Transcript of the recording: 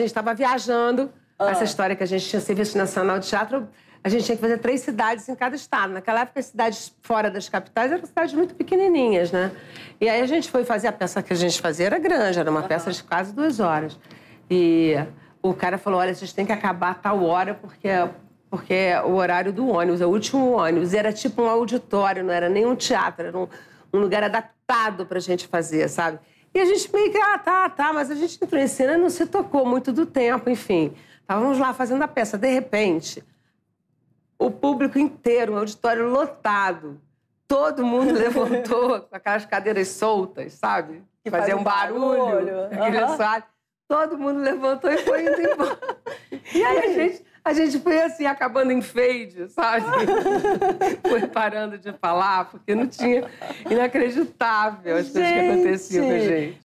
gente estava viajando. Ah. Essa história que a gente tinha Serviço Nacional de Teatro, a gente tinha que fazer três cidades em cada estado. Naquela época, as cidades fora das capitais eram cidades muito pequenininhas, né? E aí a gente foi fazer a peça que a gente fazia, era grande, era uma peça de quase duas horas. E o cara falou: olha, vocês têm que acabar a tal hora, porque porque é o horário do ônibus, é o último ônibus. E era tipo um auditório, não era nem um teatro, era um, um lugar adaptado para a gente fazer, sabe? E a gente meio que, ah, tá, tá, mas a gente entrou em cena e não se tocou muito do tempo, enfim. Estávamos lá fazendo a peça. De repente, o público inteiro, um auditório lotado, todo mundo levantou com aquelas cadeiras soltas, sabe? Que fazia um barulho. barulho. Uhum. Todo mundo levantou e foi indo embora. e aí a gente a gente foi assim, acabando em fade, sabe? foi parando de falar, porque não tinha. Inacreditável as gente, coisas que aconteciam com a gente.